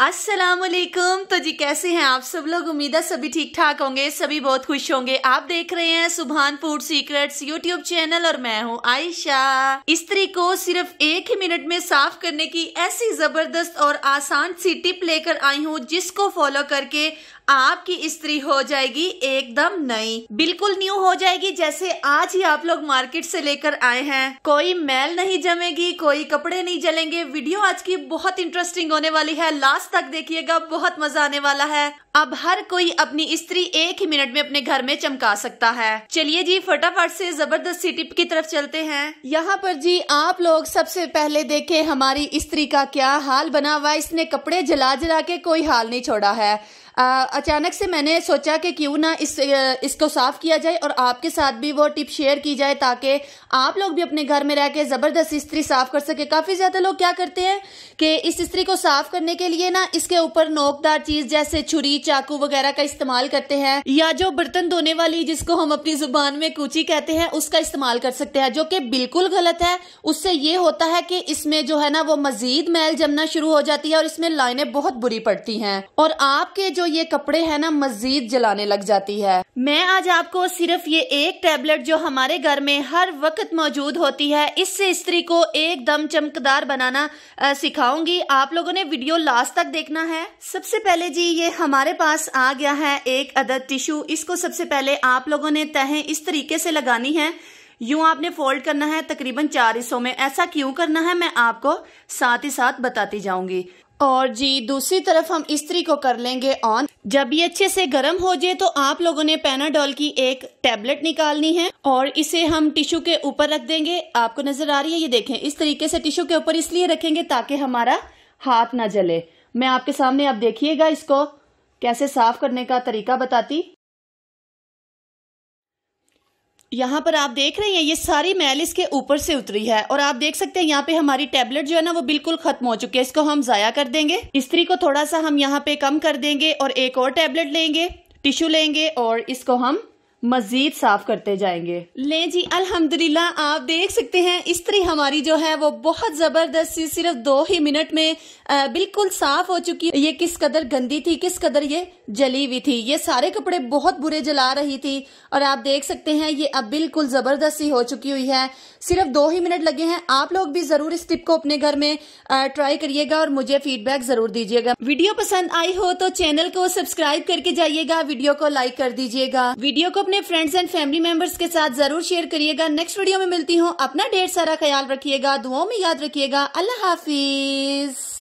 असलम तो जी कैसे हैं आप सब लोग उम्मीद है सभी ठीक ठाक होंगे सभी बहुत खुश होंगे आप देख रहे हैं सुभान फूड सीक्रेट्स यूट्यूब चैनल और मैं हूं आयशा स्त्री को सिर्फ एक ही मिनट में साफ करने की ऐसी जबरदस्त और आसान सी टिप लेकर आई हूं जिसको फॉलो करके आपकी स्त्री हो जाएगी एकदम नई बिल्कुल न्यू हो जाएगी जैसे आज ही आप लोग मार्केट से लेकर आए हैं कोई मैल नहीं जमेगी कोई कपड़े नहीं जलेंगे वीडियो आज की बहुत इंटरेस्टिंग होने वाली है लास्ट लास्ट तक देखिएगा बहुत मजा आने वाला है अब हर कोई अपनी स्त्री एक ही मिनट में अपने घर में चमका सकता है चलिए जी फटाफट से जबरदस्त सी टिप की तरफ चलते हैं यहाँ पर जी आप लोग सबसे पहले देखें हमारी स्त्री का क्या हाल बना हुआ इसने कपड़े जला जला के कोई हाल नहीं छोड़ा है अचानक से मैंने सोचा कि क्यों ना इस इसको साफ़ किया जाए और आपके साथ भी वो टिप शेयर की जाए ताकि आप लोग भी अपने घर में रह के ज़बरदस्त इस्त्री साफ़ कर सके काफ़ी ज़्यादा लोग क्या करते हैं कि इस इस्त्री को साफ़ करने के लिए ना इसके ऊपर नोकदार चीज़ जैसे छुरी चाकू वगैरह का इस्तेमाल करते हैं या जो बर्तन धोने वाली जिसको हम अपनी जुबान में कूची कहते हैं उसका इस्तेमाल कर सकते हैं जो कि बिल्कुल गलत है उससे ये होता है कि इसमें जो है ना वो मजीद मैल जमना शुरू हो जाती है और इसमें लाइनें बहुत बुरी पड़ती हैं और आपके जो ये कपड़े है ना मजीद जलाने लग जाती है मैं आज आपको सिर्फ ये एक टेबलेट जो हमारे घर में हर वक्त मौजूद होती है इससे स्त्री को एकदम चमकदार बनाना सिखाऊंगी आप लोगों ने वीडियो लास्ट तक देखना है सबसे पहले जी ये हमारे पास आ गया है एक अदद टिश्यू इसको सबसे पहले आप लोगों ने तह इस तरीके से लगानी है यूं आपने फोल्ड करना है तकरीबन चार हिस्सों में ऐसा क्यों करना है मैं आपको साथ ही साथ बताती जाऊंगी और जी दूसरी तरफ हम इस्त्री को कर लेंगे ऑन जब ये अच्छे से गर्म हो जाए तो आप लोगों ने पेनाडोल की एक टेबलेट निकालनी है और इसे हम टिश्यू के ऊपर रख देंगे आपको नजर आ रही है ये देखें इस तरीके से टिश्यू के ऊपर इसलिए रखेंगे ताकि हमारा हाथ ना जले मैं आपके सामने आप देखिएगा इसको कैसे साफ करने का तरीका बताती यहाँ पर आप देख रहे हैं ये सारी मैल इसके ऊपर से उतरी है और आप देख सकते हैं यहाँ पे हमारी टेबलेट जो है ना वो बिल्कुल खत्म हो चुकी है इसको हम जाया कर देंगे स्त्री को थोड़ा सा हम यहाँ पे कम कर देंगे और एक और टेबलेट लेंगे टिश्यू लेंगे और इसको हम मजीद साफ करते जाएंगे ले जी अल्हम्दुलिल्लाह आप देख सकते हैं इस तरह हमारी जो है वो बहुत जबरदस्त सी सिर्फ दो ही मिनट में आ, बिल्कुल साफ हो चुकी ये किस कदर गंदी थी किस कदर ये जली हुई थी ये सारे कपड़े बहुत बुरे जला रही थी और आप देख सकते हैं ये अब बिल्कुल जबरदस्त ही हो चुकी हुई है सिर्फ दो ही मिनट लगे हैं आप लोग भी जरूर इस टिप को अपने घर में ट्राई करिएगा और मुझे फीडबैक जरूर दीजिएगा वीडियो पसंद आई हो तो चैनल को सब्सक्राइब करके जाइएगा वीडियो को लाइक कर दीजिएगा वीडियो को अपने फ्रेंड्स एंड फैमिली मेंबर्स के साथ जरूर शेयर करिएगा नेक्स्ट वीडियो में मिलती हूँ अपना ढेर सारा ख्याल रखिएगा दुआओं में याद रखिएगा अल्लाह हाफिज